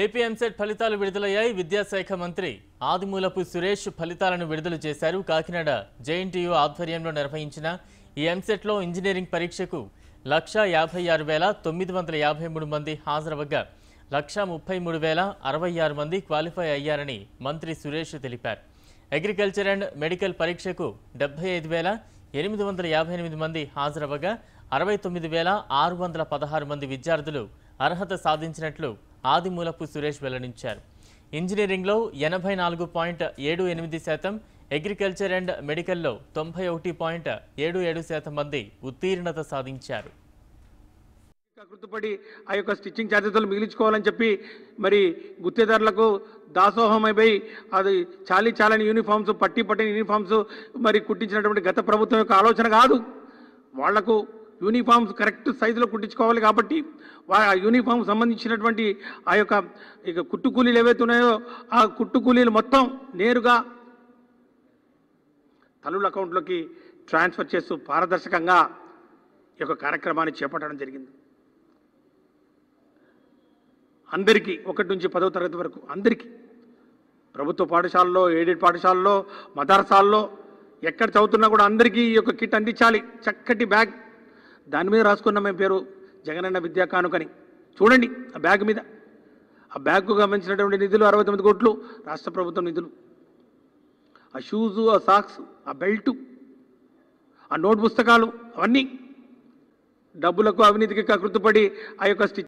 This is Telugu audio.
ఏపీఎంసెట్ ఫలితాలు విడుదలయ్యాయి విద్యాశాఖ మంత్రి ఆదిమూలపు సురేష్ ఫలితాలను విడుదల చేశారు కాకినాడ జేఎన్టీయు ఆధ్వర్యంలో నిర్వహించిన ఈ ఎంసెట్లో ఇంజనీరింగ్ పరీక్షకు లక్ష యాభై ఆరు వేల తొమ్మిది వందల యాభై మూడు మంది హాజరవగా లక్ష ముప్పై మూడు వేల అరవై ఆరు మంది క్వాలిఫై అయ్యారని మంత్రి సురేష్ తెలిపారు అగ్రికల్చర్ అండ్ మెడికల్ పరీక్షకు డెబ్బై ఐదు వేల ఎనిమిది వందల యాభై ఎనిమిది మంది హాజరవగా అరవై తొమ్మిది వేల ఆరు వందల పదహారు మంది విద్యార్థులు అర్హత సాధించినట్లు ఆదిమూలపు సురేష్ వెల్లడించారు ఇంజనీరింగ్లో ఎనభై నాలుగు పాయింట్ ఏడు ఎనిమిది శాతం అగ్రికల్చర్ అండ్ మెడికల్లో తొంభై ఒకటి పాయింట్ ఏడు ఏడు శాతం మంది ఉత్తీర్ణత సాధించారు గుర్తుపడి ఆ యొక్క స్టిచ్చింగ్ ఛార్జెస్లు మిగిలించుకోవాలని చెప్పి మరి గుత్తేదారులకు దాసోహమైపోయి అది చాలీ చాలని యూనిఫామ్స్ పట్టి పట్టిన యూనిఫామ్స్ మరి కుట్టించినటువంటి గత ప్రభుత్వం యొక్క ఆలోచన కాదు వాళ్లకు యూనిఫామ్స్ కరెక్ట్ సైజులో కుట్టించుకోవాలి కాబట్టి ఆ యూనిఫామ్ సంబంధించినటువంటి ఆ యొక్క ఇక కుట్టు కూలీలు ఏవైతే ఉన్నాయో ఆ కుట్టు కూలీలు మొత్తం నేరుగా తల్లుల అకౌంట్లోకి ట్రాన్స్ఫర్ చేస్తూ పారదర్శకంగా ఈ యొక్క కార్యక్రమాన్ని చేపట్టడం జరిగింది అందరికీ ఒకటి నుంచి పదవ తరగతి వరకు అందరికీ ప్రభుత్వ పాఠశాలలో ఎయిడెడ్ పాఠశాలలో మదర్సాల్లో ఎక్కడ చదువుతున్నా కూడా అందరికీ ఈ యొక్క కిట్ అందించాలి చక్కటి బ్యాగ్ దాని మీద రాసుకున్నాం మేము పేరు జగనన్న విద్యా కానుకని చూడండి ఆ బ్యాగ్ మీద ఆ బ్యాగ్కు గమనించినటువంటి నిధులు అరవై తొమ్మిది కోట్లు రాష్ట్ర ప్రభుత్వం నిధులు ఆ షూజు ఆ సాక్స్ ఆ బెల్టు ఆ నోట్ పుస్తకాలు అవన్నీ డబ్బులకు అవినీతికి కకృతుపడి ఆ యొక్క స్టిచ్